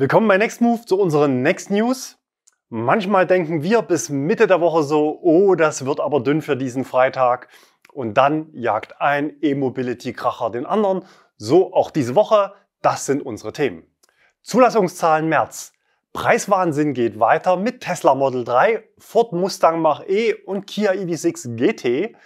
Willkommen bei NextMove zu unseren Next News. Manchmal denken wir bis Mitte der Woche so, oh, das wird aber dünn für diesen Freitag. Und dann jagt ein E-Mobility-Kracher den anderen. So auch diese Woche. Das sind unsere Themen. Zulassungszahlen März. Preiswahnsinn geht weiter mit Tesla Model 3, Ford Mustang Mach-E und Kia EV6 GT.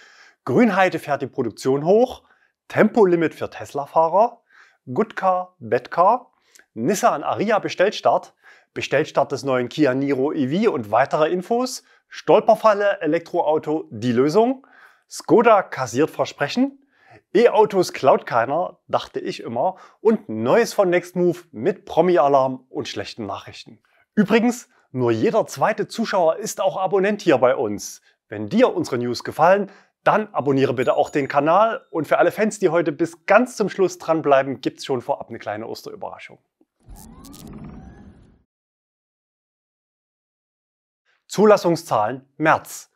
Grünheide fährt die Produktion hoch. Tempolimit für Tesla-Fahrer. Good Car, Bad Car. Nissan Aria Bestellstart, Bestellstart des neuen Kia Niro EV und weitere Infos, Stolperfalle Elektroauto die Lösung, Skoda kassiert Versprechen, E-Autos klaut keiner, dachte ich immer, und Neues von Nextmove mit Promi-Alarm und schlechten Nachrichten. Übrigens, nur jeder zweite Zuschauer ist auch Abonnent hier bei uns. Wenn dir unsere News gefallen, dann abonniere bitte auch den Kanal und für alle Fans, die heute bis ganz zum Schluss dranbleiben, gibt's schon vorab eine kleine Osterüberraschung. Zulassungszahlen März.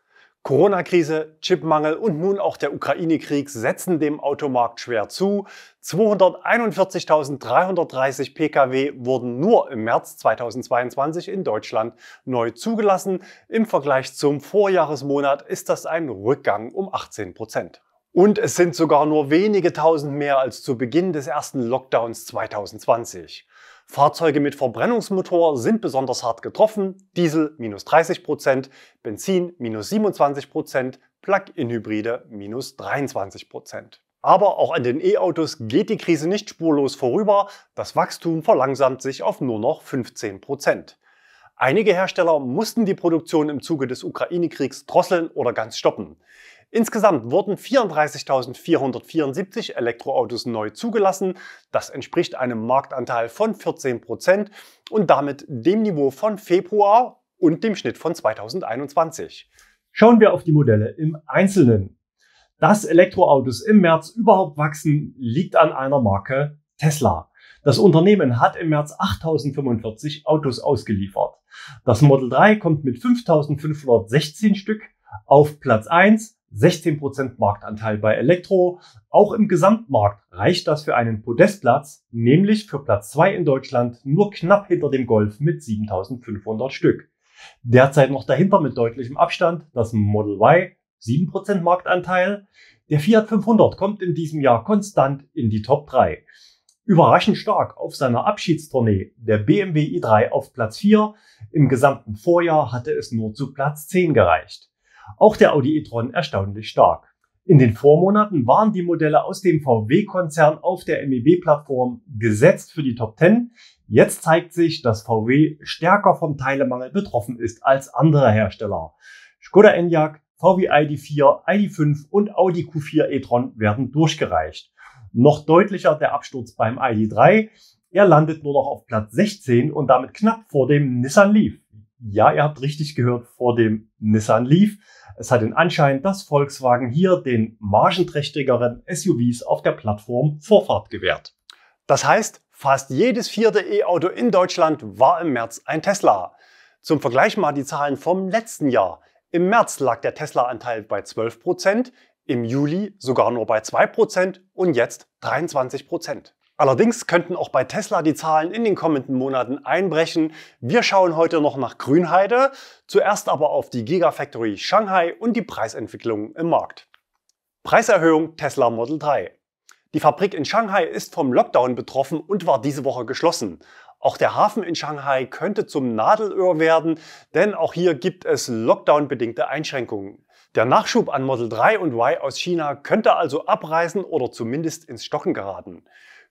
Corona-Krise, Chipmangel und nun auch der Ukraine-Krieg setzen dem Automarkt schwer zu. 241.330 Pkw wurden nur im März 2022 in Deutschland neu zugelassen. Im Vergleich zum Vorjahresmonat ist das ein Rückgang um 18 Prozent. Und es sind sogar nur wenige tausend mehr als zu Beginn des ersten Lockdowns 2020. Fahrzeuge mit Verbrennungsmotor sind besonders hart getroffen. Diesel minus 30%, Prozent, Benzin minus 27%, Prozent, Plug-in-Hybride minus 23%. Prozent. Aber auch an den E-Autos geht die Krise nicht spurlos vorüber. Das Wachstum verlangsamt sich auf nur noch 15 Prozent. Einige Hersteller mussten die Produktion im Zuge des Ukraine-Kriegs drosseln oder ganz stoppen. Insgesamt wurden 34.474 Elektroautos neu zugelassen. Das entspricht einem Marktanteil von 14 Prozent und damit dem Niveau von Februar und dem Schnitt von 2021. Schauen wir auf die Modelle im Einzelnen. Dass Elektroautos im März überhaupt wachsen, liegt an einer Marke Tesla. Das Unternehmen hat im März 8045 Autos ausgeliefert. Das Model 3 kommt mit 5516 Stück auf Platz 1 16% Marktanteil bei Elektro. Auch im Gesamtmarkt reicht das für einen Podestplatz, nämlich für Platz 2 in Deutschland nur knapp hinter dem Golf mit 7500 Stück. Derzeit noch dahinter mit deutlichem Abstand das Model Y, 7% Marktanteil. Der Fiat 500 kommt in diesem Jahr konstant in die Top 3. Überraschend stark auf seiner Abschiedstournee der BMW i3 auf Platz 4. Im gesamten Vorjahr hatte es nur zu Platz 10 gereicht auch der Audi e-tron erstaunlich stark. In den Vormonaten waren die Modelle aus dem VW-Konzern auf der MEB-Plattform gesetzt für die Top 10. Jetzt zeigt sich, dass VW stärker vom Teilemangel betroffen ist als andere Hersteller. Skoda Enyaq, VW ID4, ID5 und Audi Q4 e-tron werden durchgereicht. Noch deutlicher der Absturz beim ID3. Er landet nur noch auf Platz 16 und damit knapp vor dem Nissan Leaf. Ja, ihr habt richtig gehört, vor dem Nissan Leaf. Es hat den Anschein, dass Volkswagen hier den margenträchtigeren SUVs auf der Plattform Vorfahrt gewährt. Das heißt, fast jedes vierte E-Auto in Deutschland war im März ein Tesla. Zum Vergleich mal die Zahlen vom letzten Jahr. Im März lag der Tesla-Anteil bei 12 im Juli sogar nur bei 2% und jetzt 23%. Allerdings könnten auch bei Tesla die Zahlen in den kommenden Monaten einbrechen. Wir schauen heute noch nach Grünheide, zuerst aber auf die Gigafactory Shanghai und die Preisentwicklung im Markt. Preiserhöhung Tesla Model 3. Die Fabrik in Shanghai ist vom Lockdown betroffen und war diese Woche geschlossen. Auch der Hafen in Shanghai könnte zum Nadelöhr werden, denn auch hier gibt es Lockdown-bedingte Einschränkungen. Der Nachschub an Model 3 und Y aus China könnte also abreißen oder zumindest ins Stocken geraten.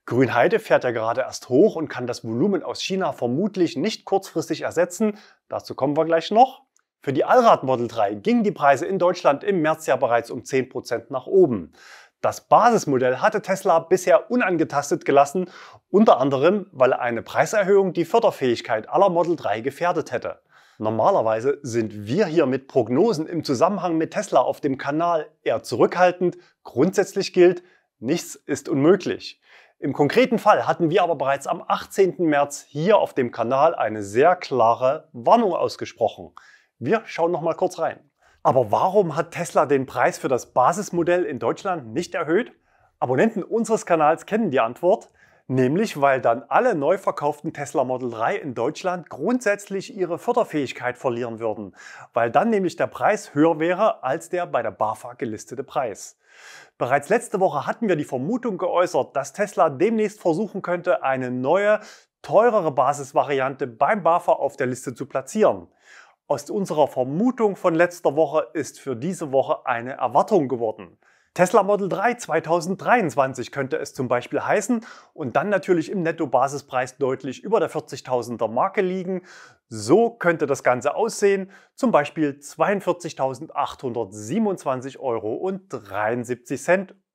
Grünheide fährt ja gerade erst hoch und kann das Volumen aus China vermutlich nicht kurzfristig ersetzen. Dazu kommen wir gleich noch. Für die Allrad Model 3 gingen die Preise in Deutschland im März ja bereits um 10% nach oben. Das Basismodell hatte Tesla bisher unangetastet gelassen, unter anderem, weil eine Preiserhöhung die Förderfähigkeit aller Model 3 gefährdet hätte. Normalerweise sind wir hier mit Prognosen im Zusammenhang mit Tesla auf dem Kanal eher zurückhaltend. Grundsätzlich gilt, nichts ist unmöglich. Im konkreten Fall hatten wir aber bereits am 18. März hier auf dem Kanal eine sehr klare Warnung ausgesprochen. Wir schauen noch mal kurz rein. Aber warum hat Tesla den Preis für das Basismodell in Deutschland nicht erhöht? Abonnenten unseres Kanals kennen die Antwort. Nämlich, weil dann alle neu verkauften Tesla Model 3 in Deutschland grundsätzlich ihre Förderfähigkeit verlieren würden, weil dann nämlich der Preis höher wäre als der bei der BAFA gelistete Preis. Bereits letzte Woche hatten wir die Vermutung geäußert, dass Tesla demnächst versuchen könnte, eine neue, teurere Basisvariante beim BAFA auf der Liste zu platzieren. Aus unserer Vermutung von letzter Woche ist für diese Woche eine Erwartung geworden. Tesla Model 3 2023 könnte es zum Beispiel heißen und dann natürlich im Netto-Basispreis deutlich über der 40.000er Marke liegen. So könnte das Ganze aussehen, zum Beispiel 42.827,73 Euro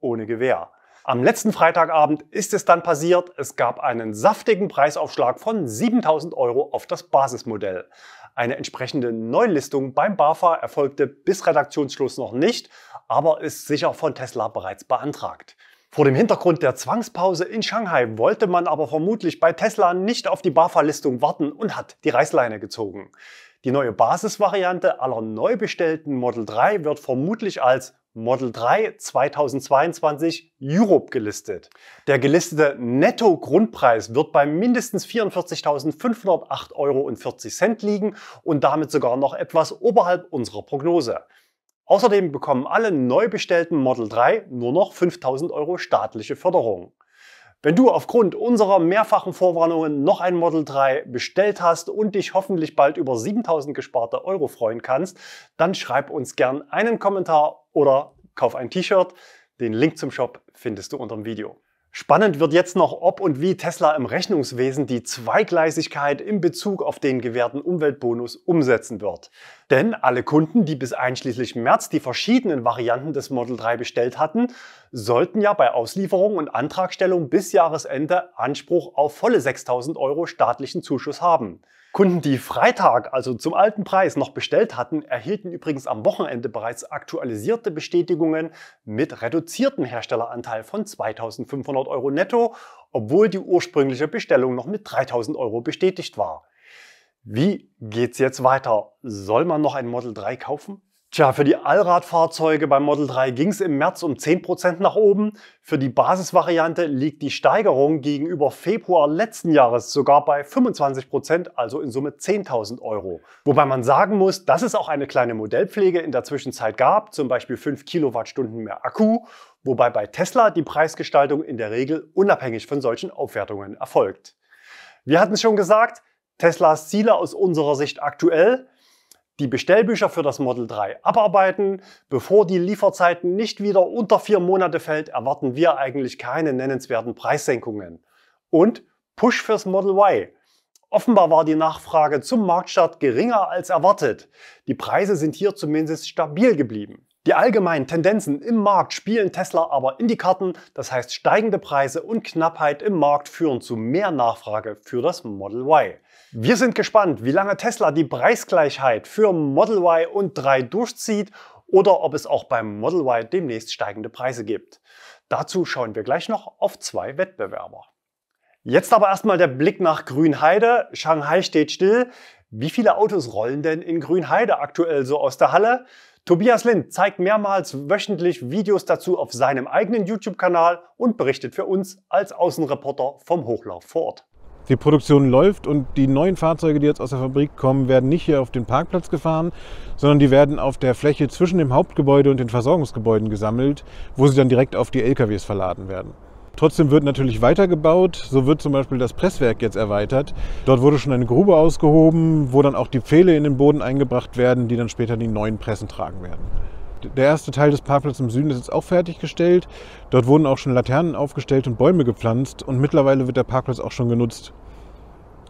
ohne Gewähr. Am letzten Freitagabend ist es dann passiert, es gab einen saftigen Preisaufschlag von 7000 Euro auf das Basismodell. Eine entsprechende Neulistung beim BAFA erfolgte bis Redaktionsschluss noch nicht, aber ist sicher von Tesla bereits beantragt. Vor dem Hintergrund der Zwangspause in Shanghai wollte man aber vermutlich bei Tesla nicht auf die BAFA-Listung warten und hat die Reißleine gezogen. Die neue Basisvariante aller neu bestellten Model 3 wird vermutlich als Model 3 2022 Europe gelistet. Der gelistete Netto-Grundpreis wird bei mindestens 44.508,40 Euro liegen und damit sogar noch etwas oberhalb unserer Prognose. Außerdem bekommen alle neu bestellten Model 3 nur noch 5.000 Euro staatliche Förderung. Wenn du aufgrund unserer mehrfachen Vorwarnungen noch ein Model 3 bestellt hast und dich hoffentlich bald über 7000 gesparte Euro freuen kannst, dann schreib uns gern einen Kommentar oder kauf ein T-Shirt. Den Link zum Shop findest du unter dem Video. Spannend wird jetzt noch, ob und wie Tesla im Rechnungswesen die Zweigleisigkeit in Bezug auf den gewährten Umweltbonus umsetzen wird. Denn alle Kunden, die bis einschließlich März die verschiedenen Varianten des Model 3 bestellt hatten, sollten ja bei Auslieferung und Antragstellung bis Jahresende Anspruch auf volle 6000 Euro staatlichen Zuschuss haben. Kunden, die Freitag, also zum alten Preis, noch bestellt hatten, erhielten übrigens am Wochenende bereits aktualisierte Bestätigungen mit reduziertem Herstelleranteil von 2500 Euro netto, obwohl die ursprüngliche Bestellung noch mit 3000 Euro bestätigt war. Wie geht's jetzt weiter? Soll man noch ein Model 3 kaufen? Tja, für die Allradfahrzeuge beim Model 3 ging es im März um 10% nach oben. Für die Basisvariante liegt die Steigerung gegenüber Februar letzten Jahres sogar bei 25%, also in Summe 10.000 Euro. Wobei man sagen muss, dass es auch eine kleine Modellpflege in der Zwischenzeit gab, zum Beispiel 5 Kilowattstunden mehr Akku, wobei bei Tesla die Preisgestaltung in der Regel unabhängig von solchen Aufwertungen erfolgt. Wir hatten es schon gesagt, Teslas Ziele aus unserer Sicht aktuell – die Bestellbücher für das Model 3 abarbeiten. Bevor die Lieferzeit nicht wieder unter vier Monate fällt, erwarten wir eigentlich keine nennenswerten Preissenkungen. Und Push fürs Model Y. Offenbar war die Nachfrage zum Marktstart geringer als erwartet. Die Preise sind hier zumindest stabil geblieben. Die allgemeinen Tendenzen im Markt spielen Tesla aber in die Karten, das heißt steigende Preise und Knappheit im Markt führen zu mehr Nachfrage für das Model Y. Wir sind gespannt, wie lange Tesla die Preisgleichheit für Model Y und 3 durchzieht oder ob es auch beim Model Y demnächst steigende Preise gibt. Dazu schauen wir gleich noch auf zwei Wettbewerber. Jetzt aber erstmal der Blick nach Grünheide. Shanghai steht still. Wie viele Autos rollen denn in Grünheide aktuell so aus der Halle? Tobias Lind zeigt mehrmals wöchentlich Videos dazu auf seinem eigenen YouTube-Kanal und berichtet für uns als Außenreporter vom Hochlauf fort. Ort. Die Produktion läuft und die neuen Fahrzeuge, die jetzt aus der Fabrik kommen, werden nicht hier auf den Parkplatz gefahren, sondern die werden auf der Fläche zwischen dem Hauptgebäude und den Versorgungsgebäuden gesammelt, wo sie dann direkt auf die LKWs verladen werden. Trotzdem wird natürlich weitergebaut. So wird zum Beispiel das Presswerk jetzt erweitert. Dort wurde schon eine Grube ausgehoben, wo dann auch die Pfähle in den Boden eingebracht werden, die dann später die neuen Pressen tragen werden. Der erste Teil des Parkplatzes im Süden ist jetzt auch fertiggestellt. Dort wurden auch schon Laternen aufgestellt und Bäume gepflanzt und mittlerweile wird der Parkplatz auch schon genutzt.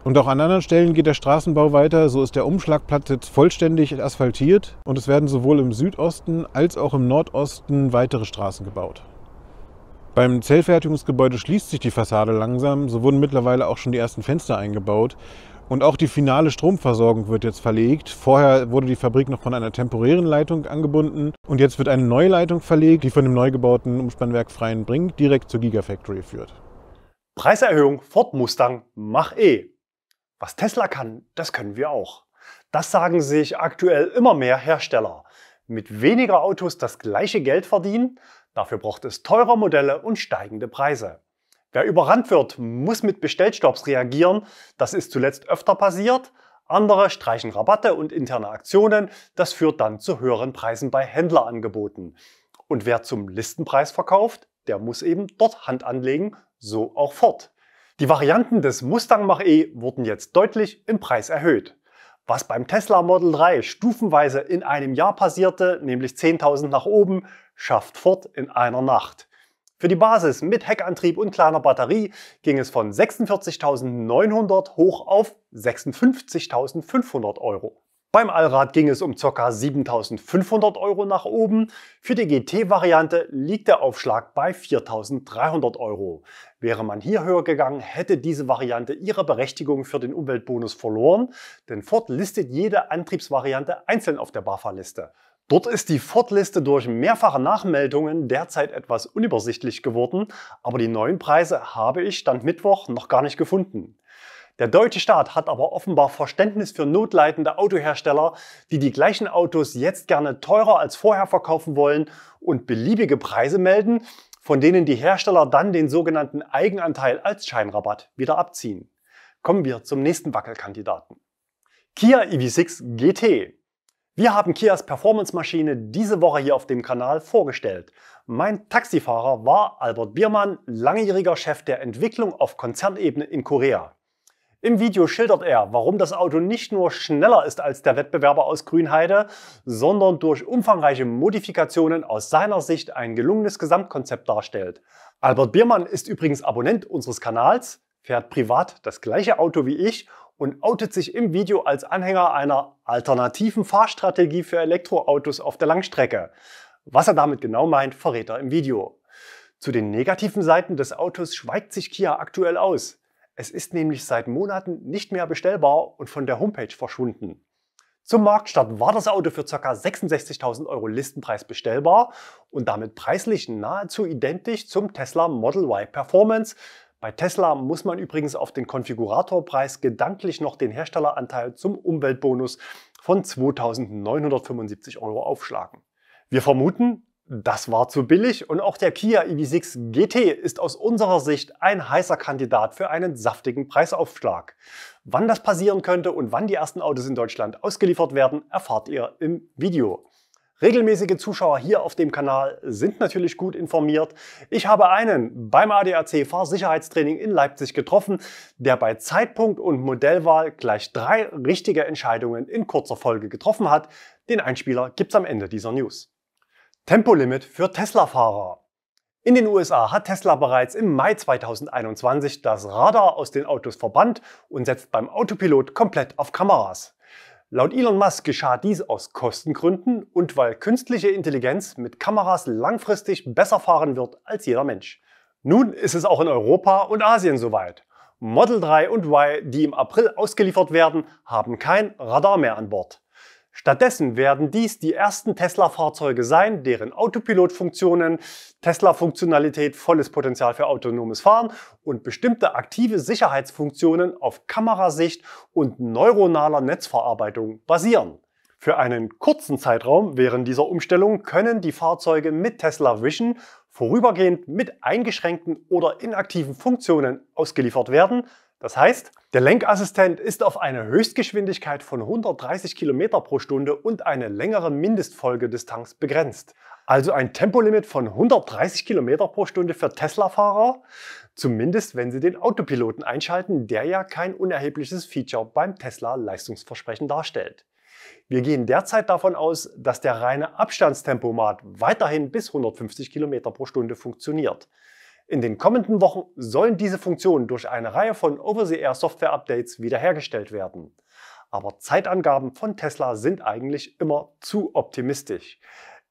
Und auch an anderen Stellen geht der Straßenbau weiter. So ist der Umschlagplatz jetzt vollständig asphaltiert und es werden sowohl im Südosten als auch im Nordosten weitere Straßen gebaut. Beim Zellfertigungsgebäude schließt sich die Fassade langsam. So wurden mittlerweile auch schon die ersten Fenster eingebaut. Und auch die finale Stromversorgung wird jetzt verlegt. Vorher wurde die Fabrik noch von einer temporären Leitung angebunden und jetzt wird eine neue Leitung verlegt, die von dem neu gebauten Umspannwerk Freien Freienbrink direkt zur Gigafactory führt. Preiserhöhung Ford Mustang Mach eh. Was Tesla kann, das können wir auch. Das sagen sich aktuell immer mehr Hersteller. Mit weniger Autos das gleiche Geld verdienen, dafür braucht es teure Modelle und steigende Preise. Wer überrannt wird, muss mit Bestellstops reagieren. Das ist zuletzt öfter passiert. Andere streichen Rabatte und interne Aktionen. Das führt dann zu höheren Preisen bei Händlerangeboten. Und wer zum Listenpreis verkauft, der muss eben dort Hand anlegen, so auch fort. Die Varianten des Mustang Mach-E wurden jetzt deutlich im Preis erhöht. Was beim Tesla Model 3 stufenweise in einem Jahr passierte, nämlich 10.000 nach oben, schafft Ford in einer Nacht. Für die Basis mit Heckantrieb und kleiner Batterie ging es von 46.900 hoch auf 56.500 Euro. Beim Allrad ging es um ca. 7.500 Euro nach oben. Für die GT-Variante liegt der Aufschlag bei 4.300 Euro. Wäre man hier höher gegangen, hätte diese Variante ihre Berechtigung für den Umweltbonus verloren, denn Ford listet jede Antriebsvariante einzeln auf der BAFA-Liste. Dort ist die Fortliste durch mehrfache Nachmeldungen derzeit etwas unübersichtlich geworden, aber die neuen Preise habe ich Stand Mittwoch noch gar nicht gefunden. Der deutsche Staat hat aber offenbar Verständnis für notleidende Autohersteller, die die gleichen Autos jetzt gerne teurer als vorher verkaufen wollen und beliebige Preise melden, von denen die Hersteller dann den sogenannten Eigenanteil als Scheinrabatt wieder abziehen. Kommen wir zum nächsten Wackelkandidaten. Kia EV6 GT wir haben Kias Performance-Maschine diese Woche hier auf dem Kanal vorgestellt. Mein Taxifahrer war Albert Biermann, langjähriger Chef der Entwicklung auf Konzernebene in Korea. Im Video schildert er, warum das Auto nicht nur schneller ist als der Wettbewerber aus Grünheide, sondern durch umfangreiche Modifikationen aus seiner Sicht ein gelungenes Gesamtkonzept darstellt. Albert Biermann ist übrigens Abonnent unseres Kanals, fährt privat das gleiche Auto wie ich und outet sich im Video als Anhänger einer alternativen Fahrstrategie für Elektroautos auf der Langstrecke. Was er damit genau meint, verrät er im Video. Zu den negativen Seiten des Autos schweigt sich Kia aktuell aus. Es ist nämlich seit Monaten nicht mehr bestellbar und von der Homepage verschwunden. Zum Marktstart war das Auto für ca. 66.000 Euro Listenpreis bestellbar und damit preislich nahezu identisch zum Tesla Model Y Performance, bei Tesla muss man übrigens auf den Konfiguratorpreis gedanklich noch den Herstelleranteil zum Umweltbonus von 2.975 Euro aufschlagen. Wir vermuten, das war zu billig und auch der Kia EV6 GT ist aus unserer Sicht ein heißer Kandidat für einen saftigen Preisaufschlag. Wann das passieren könnte und wann die ersten Autos in Deutschland ausgeliefert werden, erfahrt ihr im Video. Regelmäßige Zuschauer hier auf dem Kanal sind natürlich gut informiert. Ich habe einen beim ADAC Fahrsicherheitstraining in Leipzig getroffen, der bei Zeitpunkt und Modellwahl gleich drei richtige Entscheidungen in kurzer Folge getroffen hat. Den Einspieler gibt's am Ende dieser News. Tempolimit für Tesla-Fahrer. In den USA hat Tesla bereits im Mai 2021 das Radar aus den Autos verbannt und setzt beim Autopilot komplett auf Kameras. Laut Elon Musk geschah dies aus Kostengründen und weil künstliche Intelligenz mit Kameras langfristig besser fahren wird als jeder Mensch. Nun ist es auch in Europa und Asien soweit. Model 3 und Y, die im April ausgeliefert werden, haben kein Radar mehr an Bord. Stattdessen werden dies die ersten Tesla-Fahrzeuge sein, deren Autopilotfunktionen, Tesla-Funktionalität, volles Potenzial für autonomes Fahren und bestimmte aktive Sicherheitsfunktionen auf Kamerasicht und neuronaler Netzverarbeitung basieren. Für einen kurzen Zeitraum während dieser Umstellung können die Fahrzeuge mit Tesla Vision vorübergehend mit eingeschränkten oder inaktiven Funktionen ausgeliefert werden, das heißt, der Lenkassistent ist auf eine Höchstgeschwindigkeit von 130 km pro Stunde und eine längere Mindestfolge des Tanks begrenzt. Also ein Tempolimit von 130 km pro Stunde für Tesla-Fahrer, zumindest wenn sie den Autopiloten einschalten, der ja kein unerhebliches Feature beim Tesla-Leistungsversprechen darstellt. Wir gehen derzeit davon aus, dass der reine Abstandstempomat weiterhin bis 150 km pro Stunde funktioniert. In den kommenden Wochen sollen diese Funktionen durch eine Reihe von Over-the-Air-Software-Updates wiederhergestellt werden. Aber Zeitangaben von Tesla sind eigentlich immer zu optimistisch.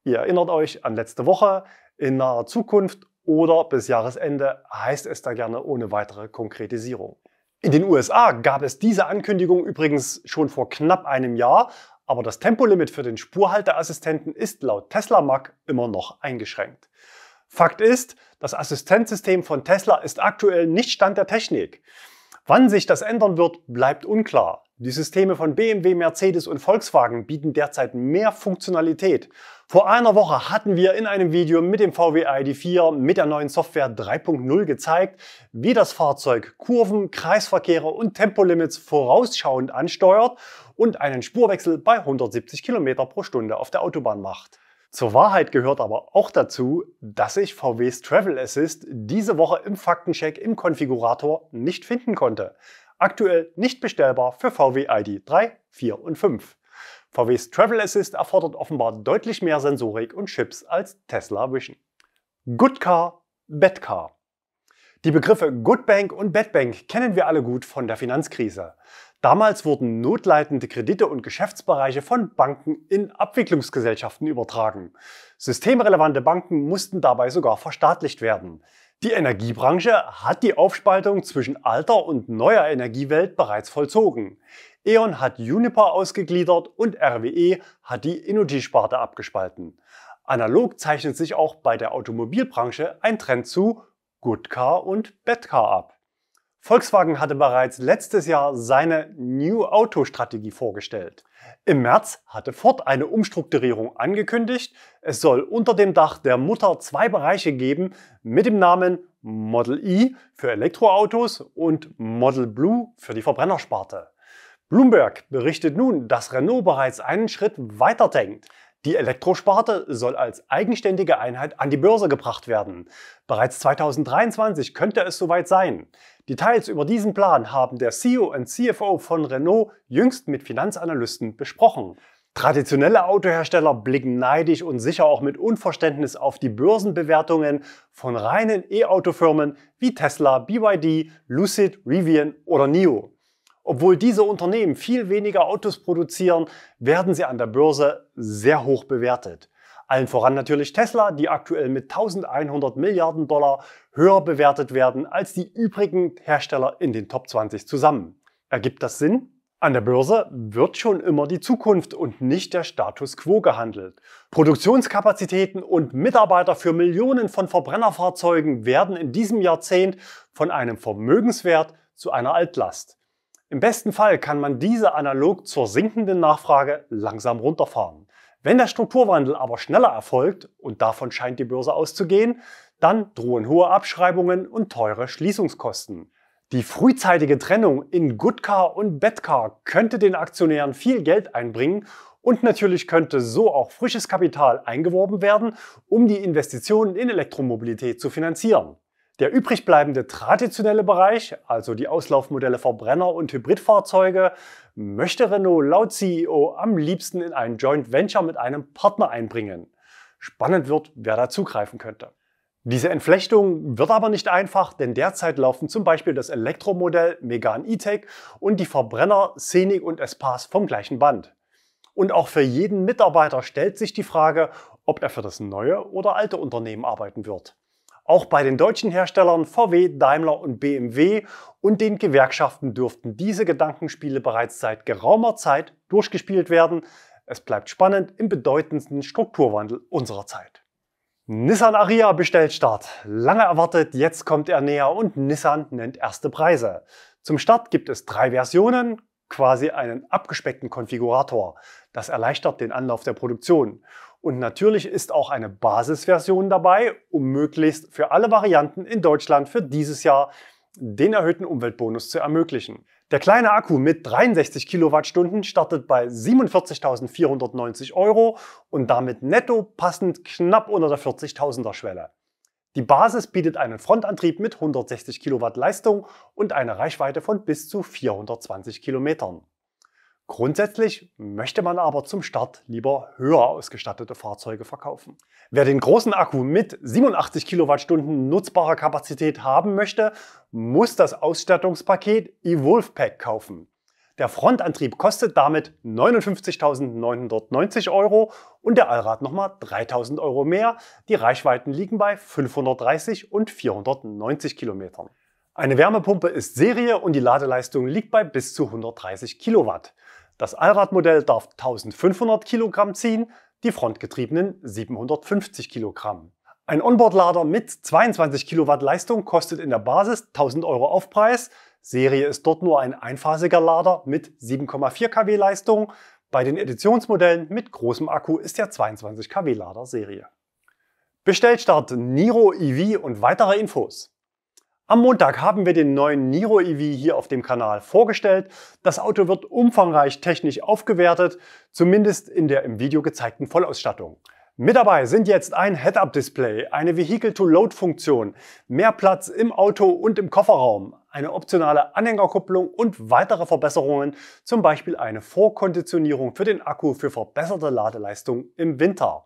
Ihr erinnert euch an letzte Woche, in naher Zukunft oder bis Jahresende heißt es da gerne ohne weitere Konkretisierung. In den USA gab es diese Ankündigung übrigens schon vor knapp einem Jahr, aber das Tempolimit für den Spurhalteassistenten ist laut Tesla Mac immer noch eingeschränkt. Fakt ist, das Assistenzsystem von Tesla ist aktuell nicht Stand der Technik. Wann sich das ändern wird, bleibt unklar. Die Systeme von BMW, Mercedes und Volkswagen bieten derzeit mehr Funktionalität. Vor einer Woche hatten wir in einem Video mit dem VW ID4 mit der neuen Software 3.0 gezeigt, wie das Fahrzeug Kurven, Kreisverkehre und Tempolimits vorausschauend ansteuert und einen Spurwechsel bei 170 km pro Stunde auf der Autobahn macht. Zur Wahrheit gehört aber auch dazu, dass ich VWs Travel Assist diese Woche im Faktencheck im Konfigurator nicht finden konnte. Aktuell nicht bestellbar für VW ID 3, 4 und 5. VWs Travel Assist erfordert offenbar deutlich mehr Sensorik und Chips als Tesla Vision. Good Car, Bad Car. Die Begriffe Good Bank und Bad Bank kennen wir alle gut von der Finanzkrise. Damals wurden notleidende Kredite und Geschäftsbereiche von Banken in Abwicklungsgesellschaften übertragen. Systemrelevante Banken mussten dabei sogar verstaatlicht werden. Die Energiebranche hat die Aufspaltung zwischen alter und neuer Energiewelt bereits vollzogen. E.ON hat Uniper ausgegliedert und RWE hat die Energiesparte abgespalten. Analog zeichnet sich auch bei der Automobilbranche ein Trend zu Good Car und Bad Car ab. Volkswagen hatte bereits letztes Jahr seine New Auto Strategie vorgestellt. Im März hatte Ford eine Umstrukturierung angekündigt. Es soll unter dem Dach der Mutter zwei Bereiche geben mit dem Namen Model E für Elektroautos und Model Blue für die Verbrennersparte. Bloomberg berichtet nun, dass Renault bereits einen Schritt weiter denkt. Die Elektrosparte soll als eigenständige Einheit an die Börse gebracht werden. Bereits 2023 könnte es soweit sein. Details über diesen Plan haben der CEO und CFO von Renault jüngst mit Finanzanalysten besprochen. Traditionelle Autohersteller blicken neidisch und sicher auch mit Unverständnis auf die Börsenbewertungen von reinen e autofirmen wie Tesla, BYD, Lucid, Rivian oder NIO. Obwohl diese Unternehmen viel weniger Autos produzieren, werden sie an der Börse sehr hoch bewertet. Allen voran natürlich Tesla, die aktuell mit 1100 Milliarden Dollar höher bewertet werden als die übrigen Hersteller in den Top 20 zusammen. Ergibt das Sinn? An der Börse wird schon immer die Zukunft und nicht der Status quo gehandelt. Produktionskapazitäten und Mitarbeiter für Millionen von Verbrennerfahrzeugen werden in diesem Jahrzehnt von einem Vermögenswert zu einer Altlast. Im besten Fall kann man diese analog zur sinkenden Nachfrage langsam runterfahren. Wenn der Strukturwandel aber schneller erfolgt, und davon scheint die Börse auszugehen, dann drohen hohe Abschreibungen und teure Schließungskosten. Die frühzeitige Trennung in Good Car und Bad Car könnte den Aktionären viel Geld einbringen und natürlich könnte so auch frisches Kapital eingeworben werden, um die Investitionen in Elektromobilität zu finanzieren. Der übrigbleibende traditionelle Bereich, also die Auslaufmodelle Verbrenner und Hybridfahrzeuge, möchte Renault laut CEO am liebsten in einen Joint Venture mit einem Partner einbringen. Spannend wird, wer da zugreifen könnte. Diese Entflechtung wird aber nicht einfach, denn derzeit laufen zum Beispiel das Elektromodell Megan E-Tech und die Verbrenner Scenic und Espace vom gleichen Band. Und auch für jeden Mitarbeiter stellt sich die Frage, ob er für das neue oder alte Unternehmen arbeiten wird. Auch bei den deutschen Herstellern VW, Daimler und BMW und den Gewerkschaften dürften diese Gedankenspiele bereits seit geraumer Zeit durchgespielt werden. Es bleibt spannend im bedeutendsten Strukturwandel unserer Zeit. Nissan Aria bestellt Start. Lange erwartet, jetzt kommt er näher und Nissan nennt erste Preise. Zum Start gibt es drei Versionen, quasi einen abgespeckten Konfigurator. Das erleichtert den Anlauf der Produktion. Und natürlich ist auch eine Basisversion dabei, um möglichst für alle Varianten in Deutschland für dieses Jahr den erhöhten Umweltbonus zu ermöglichen. Der kleine Akku mit 63 Kilowattstunden startet bei 47.490 Euro und damit netto passend knapp unter der 40.000er Schwelle. Die Basis bietet einen Frontantrieb mit 160 Kilowatt Leistung und eine Reichweite von bis zu 420 Kilometern. Grundsätzlich möchte man aber zum Start lieber höher ausgestattete Fahrzeuge verkaufen. Wer den großen Akku mit 87 Kilowattstunden nutzbarer Kapazität haben möchte, muss das Ausstattungspaket eWolf Pack kaufen. Der Frontantrieb kostet damit 59.990 Euro und der Allrad nochmal 3.000 Euro mehr. Die Reichweiten liegen bei 530 und 490 Kilometern. Eine Wärmepumpe ist Serie und die Ladeleistung liegt bei bis zu 130 Kilowatt. Das Allradmodell darf 1500 kg ziehen, die frontgetriebenen 750 kg. Ein Onboardlader mit 22 kW Leistung kostet in der Basis 1000 Euro Aufpreis. Serie ist dort nur ein einphasiger Lader mit 7,4 kW Leistung. Bei den Editionsmodellen mit großem Akku ist der 22 kW Lader Serie. Bestellstart Niro EV und weitere Infos am Montag haben wir den neuen Niro EV hier auf dem Kanal vorgestellt. Das Auto wird umfangreich technisch aufgewertet, zumindest in der im Video gezeigten Vollausstattung. Mit dabei sind jetzt ein Head-Up-Display, eine Vehicle-to-Load-Funktion, mehr Platz im Auto und im Kofferraum, eine optionale Anhängerkupplung und weitere Verbesserungen, zum Beispiel eine Vorkonditionierung für den Akku für verbesserte Ladeleistung im Winter.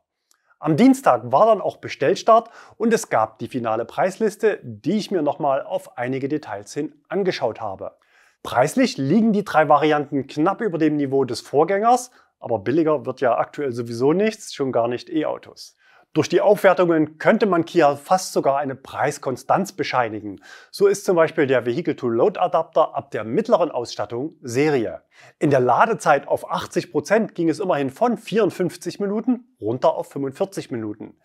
Am Dienstag war dann auch Bestellstart und es gab die finale Preisliste, die ich mir nochmal auf einige Details hin angeschaut habe. Preislich liegen die drei Varianten knapp über dem Niveau des Vorgängers, aber billiger wird ja aktuell sowieso nichts, schon gar nicht E-Autos. Durch die Aufwertungen könnte man Kia fast sogar eine Preiskonstanz bescheinigen. So ist zum Beispiel der Vehicle-to-Load-Adapter ab der mittleren Ausstattung Serie. In der Ladezeit auf 80% ging es immerhin von 54 Minuten runter auf 45 Minuten.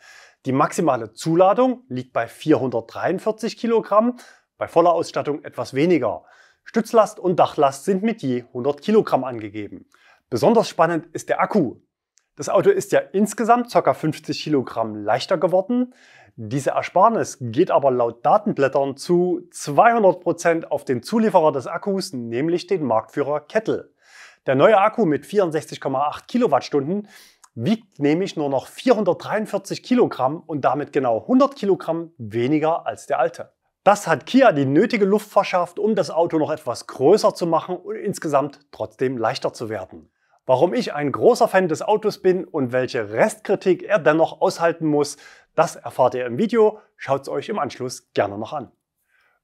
Die maximale Zuladung liegt bei 443 Kilogramm, bei voller Ausstattung etwas weniger. Stützlast und Dachlast sind mit je 100 Kilogramm angegeben. Besonders spannend ist der Akku. Das Auto ist ja insgesamt ca. 50 Kilogramm leichter geworden. Diese Ersparnis geht aber laut Datenblättern zu 200% Prozent auf den Zulieferer des Akkus, nämlich den Marktführer Kettle. Der neue Akku mit 64,8 Kilowattstunden wiegt nämlich nur noch 443 Kilogramm und damit genau 100 Kilogramm weniger als der alte. Das hat Kia die nötige Luft verschafft, um das Auto noch etwas größer zu machen und insgesamt trotzdem leichter zu werden warum ich ein großer Fan des Autos bin und welche Restkritik er dennoch aushalten muss, das erfahrt ihr im Video, schaut es euch im Anschluss gerne noch an.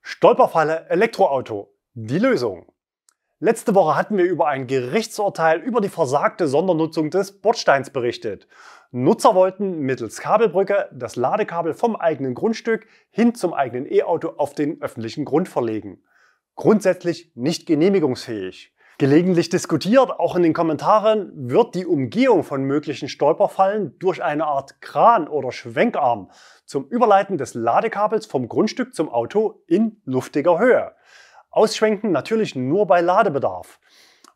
Stolperfalle Elektroauto, die Lösung. Letzte Woche hatten wir über ein Gerichtsurteil über die versagte Sondernutzung des Bordsteins berichtet. Nutzer wollten mittels Kabelbrücke das Ladekabel vom eigenen Grundstück hin zum eigenen E-Auto auf den öffentlichen Grund verlegen. Grundsätzlich nicht genehmigungsfähig. Gelegentlich diskutiert, auch in den Kommentaren, wird die Umgehung von möglichen Stolperfallen durch eine Art Kran oder Schwenkarm zum Überleiten des Ladekabels vom Grundstück zum Auto in luftiger Höhe. Ausschwenken natürlich nur bei Ladebedarf.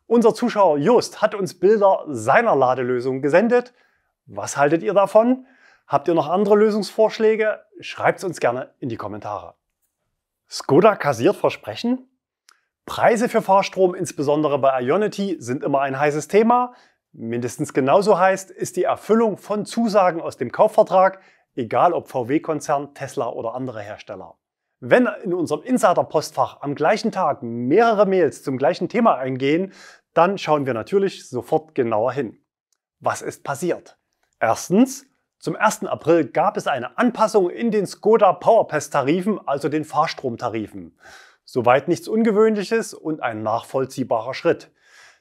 Unser Zuschauer Just hat uns Bilder seiner Ladelösung gesendet. Was haltet ihr davon? Habt ihr noch andere Lösungsvorschläge? Schreibt es uns gerne in die Kommentare. Skoda kassiert Versprechen? Preise für Fahrstrom, insbesondere bei Ionity, sind immer ein heißes Thema. Mindestens genauso heiß ist die Erfüllung von Zusagen aus dem Kaufvertrag, egal ob VW-Konzern, Tesla oder andere Hersteller. Wenn in unserem Insider-Postfach am gleichen Tag mehrere Mails zum gleichen Thema eingehen, dann schauen wir natürlich sofort genauer hin. Was ist passiert? Erstens, zum 1. April gab es eine Anpassung in den Skoda Powerpass-Tarifen, also den Fahrstromtarifen. Soweit nichts Ungewöhnliches und ein nachvollziehbarer Schritt.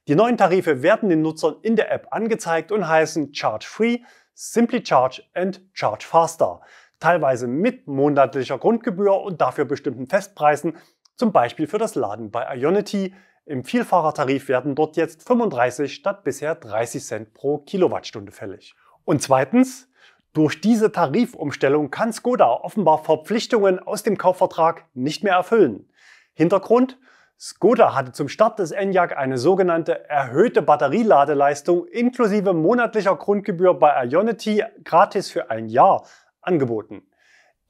Die neuen Tarife werden den Nutzern in der App angezeigt und heißen Charge Free, Simply Charge and Charge Faster. Teilweise mit monatlicher Grundgebühr und dafür bestimmten Festpreisen, zum Beispiel für das Laden bei Ionity. Im Vielfahrertarif werden dort jetzt 35 statt bisher 30 Cent pro Kilowattstunde fällig. Und zweitens, durch diese Tarifumstellung kann Skoda offenbar Verpflichtungen aus dem Kaufvertrag nicht mehr erfüllen. Hintergrund? Skoda hatte zum Start des Enyaq eine sogenannte erhöhte Batterieladeleistung inklusive monatlicher Grundgebühr bei Ionity gratis für ein Jahr angeboten.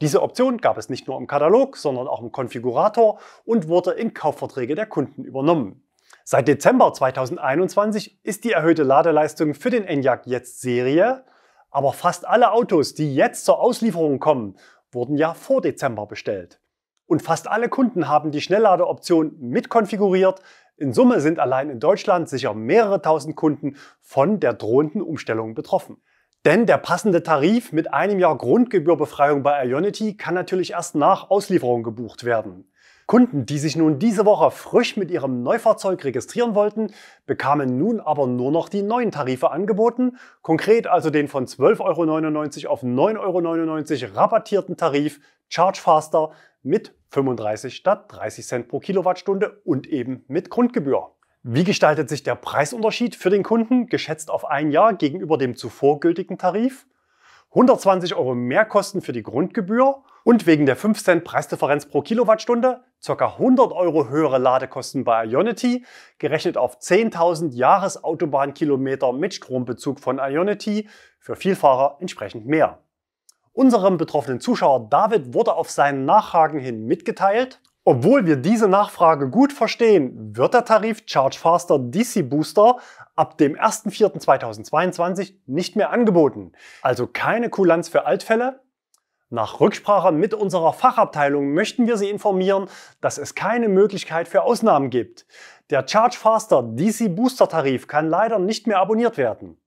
Diese Option gab es nicht nur im Katalog, sondern auch im Konfigurator und wurde in Kaufverträge der Kunden übernommen. Seit Dezember 2021 ist die erhöhte Ladeleistung für den Enyaq jetzt Serie, aber fast alle Autos, die jetzt zur Auslieferung kommen, wurden ja vor Dezember bestellt. Und fast alle Kunden haben die Schnellladeoption mitkonfiguriert. In Summe sind allein in Deutschland sicher mehrere tausend Kunden von der drohenden Umstellung betroffen. Denn der passende Tarif mit einem Jahr Grundgebührbefreiung bei Ionity kann natürlich erst nach Auslieferung gebucht werden. Kunden, die sich nun diese Woche frisch mit ihrem Neufahrzeug registrieren wollten, bekamen nun aber nur noch die neuen Tarife angeboten, konkret also den von 12,99 Euro auf 9,99 Euro rabattierten Tarif Charge Faster mit 35 statt 30 Cent pro Kilowattstunde und eben mit Grundgebühr. Wie gestaltet sich der Preisunterschied für den Kunden, geschätzt auf ein Jahr gegenüber dem zuvor gültigen Tarif? 120 Euro Mehrkosten für die Grundgebühr und wegen der 5 Cent Preisdifferenz pro Kilowattstunde ca. 100 Euro höhere Ladekosten bei Ionity, gerechnet auf 10.000 Jahresautobahnkilometer mit Strombezug von Ionity, für Vielfahrer entsprechend mehr. Unserem betroffenen Zuschauer David wurde auf seinen Nachhaken hin mitgeteilt, obwohl wir diese Nachfrage gut verstehen, wird der Tarif Charge Faster DC Booster ab dem 01.04.2022 nicht mehr angeboten. Also keine Kulanz für Altfälle. Nach Rücksprache mit unserer Fachabteilung möchten wir Sie informieren, dass es keine Möglichkeit für Ausnahmen gibt. Der Charge Faster DC Booster Tarif kann leider nicht mehr abonniert werden.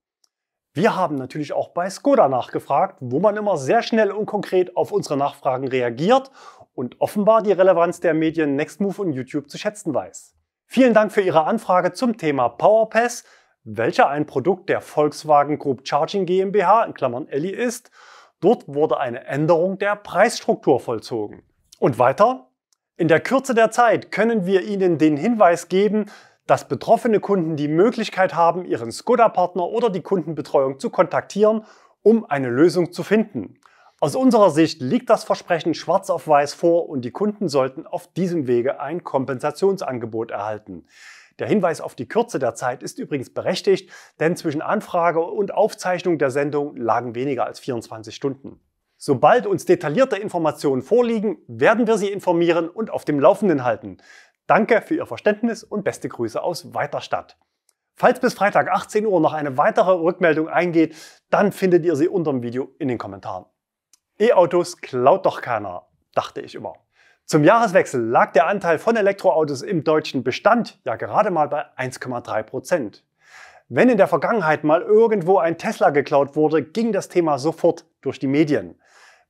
Wir haben natürlich auch bei Skoda nachgefragt, wo man immer sehr schnell und konkret auf unsere Nachfragen reagiert und offenbar die Relevanz der Medien Nextmove und YouTube zu schätzen weiß. Vielen Dank für Ihre Anfrage zum Thema PowerPass, welcher ein Produkt der Volkswagen Group Charging GmbH in Klammern Elli ist. Dort wurde eine Änderung der Preisstruktur vollzogen. Und weiter? In der Kürze der Zeit können wir Ihnen den Hinweis geben, dass betroffene Kunden die Möglichkeit haben, ihren Skoda-Partner oder die Kundenbetreuung zu kontaktieren, um eine Lösung zu finden. Aus unserer Sicht liegt das Versprechen schwarz auf weiß vor und die Kunden sollten auf diesem Wege ein Kompensationsangebot erhalten. Der Hinweis auf die Kürze der Zeit ist übrigens berechtigt, denn zwischen Anfrage und Aufzeichnung der Sendung lagen weniger als 24 Stunden. Sobald uns detaillierte Informationen vorliegen, werden wir Sie informieren und auf dem Laufenden halten. Danke für Ihr Verständnis und beste Grüße aus Weiterstadt. Falls bis Freitag 18 Uhr noch eine weitere Rückmeldung eingeht, dann findet ihr sie unter dem Video in den Kommentaren. E-Autos klaut doch keiner, dachte ich immer. Zum Jahreswechsel lag der Anteil von Elektroautos im deutschen Bestand ja gerade mal bei 1,3 Prozent. Wenn in der Vergangenheit mal irgendwo ein Tesla geklaut wurde, ging das Thema sofort durch die Medien.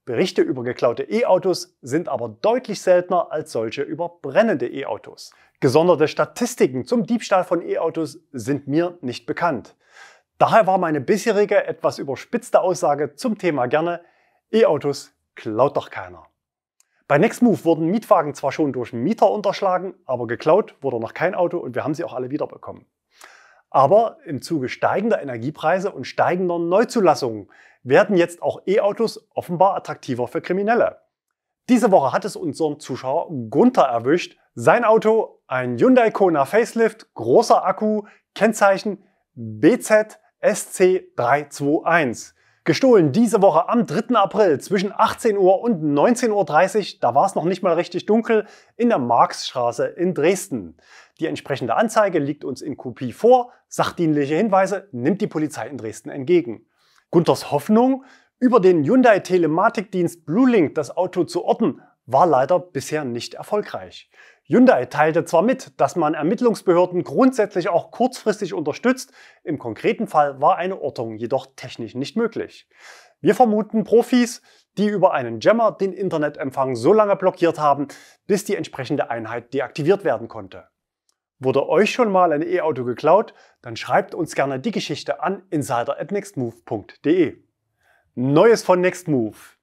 Berichte über geklaute E-Autos sind aber deutlich seltener als solche über brennende E-Autos. Gesonderte Statistiken zum Diebstahl von E-Autos sind mir nicht bekannt. Daher war meine bisherige etwas überspitzte Aussage zum Thema gerne E-Autos klaut doch keiner. Bei Nextmove wurden Mietwagen zwar schon durch Mieter unterschlagen, aber geklaut wurde noch kein Auto und wir haben sie auch alle wiederbekommen. Aber im Zuge steigender Energiepreise und steigender Neuzulassungen werden jetzt auch E-Autos offenbar attraktiver für Kriminelle. Diese Woche hat es unseren Zuschauer Gunther erwischt. Sein Auto, ein Hyundai Kona Facelift, großer Akku, Kennzeichen bzsc 321 Gestohlen diese Woche am 3. April zwischen 18 Uhr und 19.30 Uhr, da war es noch nicht mal richtig dunkel, in der Marxstraße in Dresden. Die entsprechende Anzeige liegt uns in Kopie vor. Sachdienliche Hinweise nimmt die Polizei in Dresden entgegen. Gunthers Hoffnung, über den Hyundai-Telematikdienst Bluelink das Auto zu orten, war leider bisher nicht erfolgreich. Hyundai teilte zwar mit, dass man Ermittlungsbehörden grundsätzlich auch kurzfristig unterstützt, im konkreten Fall war eine Ortung jedoch technisch nicht möglich. Wir vermuten Profis, die über einen Jammer den Internetempfang so lange blockiert haben, bis die entsprechende Einheit deaktiviert werden konnte. Wurde euch schon mal ein E-Auto geklaut? Dann schreibt uns gerne die Geschichte an insider@nextmove.de. Neues von Nextmove.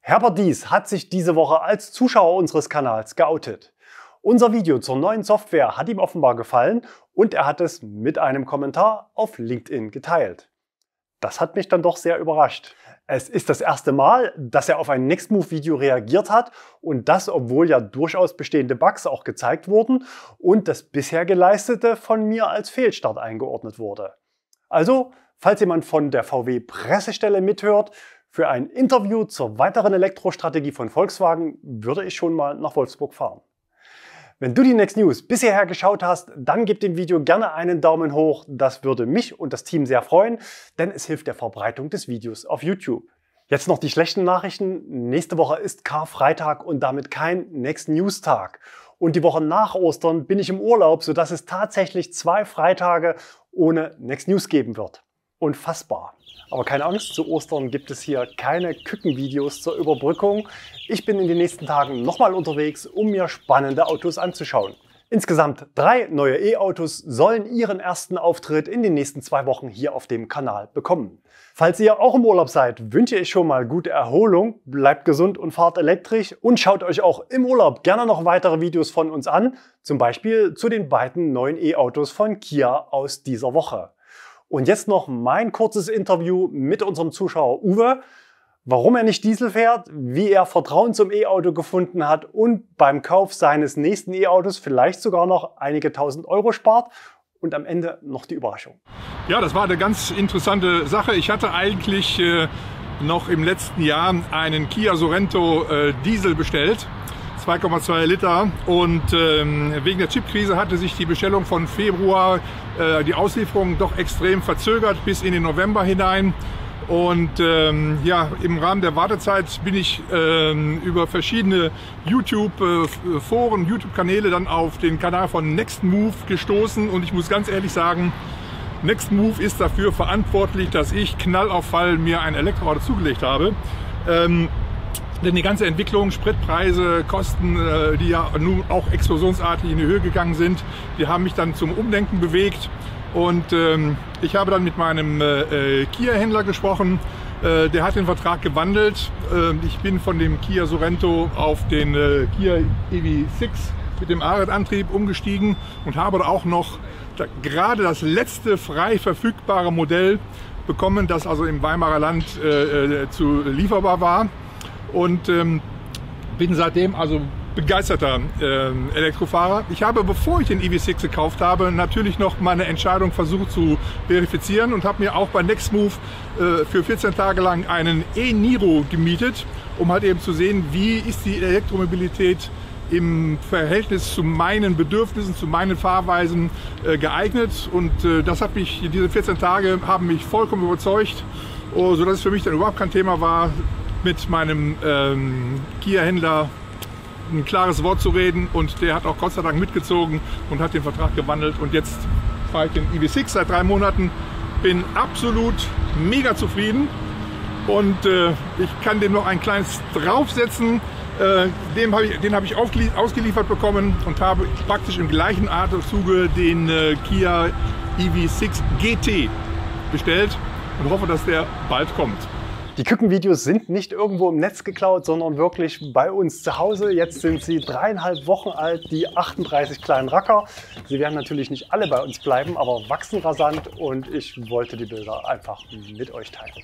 Herbert Dies hat sich diese Woche als Zuschauer unseres Kanals geoutet. Unser Video zur neuen Software hat ihm offenbar gefallen und er hat es mit einem Kommentar auf LinkedIn geteilt. Das hat mich dann doch sehr überrascht. Es ist das erste Mal, dass er auf ein Nextmove-Video reagiert hat und das, obwohl ja durchaus bestehende Bugs auch gezeigt wurden und das bisher geleistete von mir als Fehlstart eingeordnet wurde. Also, falls jemand von der VW-Pressestelle mithört, für ein Interview zur weiteren Elektrostrategie von Volkswagen würde ich schon mal nach Wolfsburg fahren. Wenn du die Next News bisher geschaut hast, dann gib dem Video gerne einen Daumen hoch. Das würde mich und das Team sehr freuen, denn es hilft der Verbreitung des Videos auf YouTube. Jetzt noch die schlechten Nachrichten. Nächste Woche ist Karfreitag und damit kein Next News Tag. Und die Woche nach Ostern bin ich im Urlaub, sodass es tatsächlich zwei Freitage ohne Next News geben wird. Unfassbar. Aber keine Angst, zu Ostern gibt es hier keine Kückenvideos zur Überbrückung. Ich bin in den nächsten Tagen nochmal unterwegs, um mir spannende Autos anzuschauen. Insgesamt drei neue E-Autos sollen ihren ersten Auftritt in den nächsten zwei Wochen hier auf dem Kanal bekommen. Falls ihr auch im Urlaub seid, wünsche ich schon mal gute Erholung, bleibt gesund und fahrt elektrisch und schaut euch auch im Urlaub gerne noch weitere Videos von uns an, zum Beispiel zu den beiden neuen E-Autos von Kia aus dieser Woche. Und jetzt noch mein kurzes Interview mit unserem Zuschauer Uwe, warum er nicht Diesel fährt, wie er Vertrauen zum E-Auto gefunden hat und beim Kauf seines nächsten E-Autos vielleicht sogar noch einige tausend Euro spart und am Ende noch die Überraschung. Ja, das war eine ganz interessante Sache. Ich hatte eigentlich äh, noch im letzten Jahr einen Kia Sorento äh, Diesel bestellt 2,2 Liter. Und ähm, wegen der Chipkrise hatte sich die Bestellung von Februar, äh, die Auslieferung doch extrem verzögert bis in den November hinein. Und ähm, ja, im Rahmen der Wartezeit bin ich ähm, über verschiedene YouTube-Foren, äh, YouTube-Kanäle dann auf den Kanal von NextMove gestoßen. Und ich muss ganz ehrlich sagen, NextMove ist dafür verantwortlich, dass ich knall auf Fall mir ein Elektroauto zugelegt habe. Ähm, denn die ganze Entwicklung, Spritpreise, Kosten, äh, die ja nun auch explosionsartig in die Höhe gegangen sind, die haben mich dann zum Umdenken bewegt. Und ähm, ich habe dann mit meinem äh, äh Kia-Händler gesprochen. Äh, der hat den Vertrag gewandelt. Äh, ich bin von dem Kia Sorento auf den äh, Kia EV6 mit dem Aret-Antrieb umgestiegen und habe auch noch gerade das letzte frei verfügbare Modell bekommen, das also im Weimarer Land äh, äh zu lieferbar war und ähm, bin seitdem also begeisterter äh, Elektrofahrer. Ich habe, bevor ich den EV6 gekauft habe, natürlich noch meine Entscheidung versucht zu verifizieren und habe mir auch bei Nextmove äh, für 14 Tage lang einen e-Niro gemietet, um halt eben zu sehen, wie ist die Elektromobilität im Verhältnis zu meinen Bedürfnissen, zu meinen Fahrweisen äh, geeignet. Und äh, das hat mich, diese 14 Tage haben mich vollkommen überzeugt, äh, sodass es für mich dann überhaupt kein Thema war, mit meinem ähm, Kia-Händler ein klares Wort zu reden und der hat auch Gott sei Dank mitgezogen und hat den Vertrag gewandelt und jetzt fahre ich den EV6 seit drei Monaten, bin absolut mega zufrieden und äh, ich kann dem noch ein kleines draufsetzen. Äh, dem hab ich, den habe ich ausgeliefert bekommen und habe praktisch im gleichen Atemzuge den äh, Kia EV6 GT bestellt und hoffe, dass der bald kommt. Die Kükenvideos sind nicht irgendwo im Netz geklaut, sondern wirklich bei uns zu Hause. Jetzt sind sie dreieinhalb Wochen alt, die 38 kleinen Racker. Sie werden natürlich nicht alle bei uns bleiben, aber wachsen rasant und ich wollte die Bilder einfach mit euch teilen.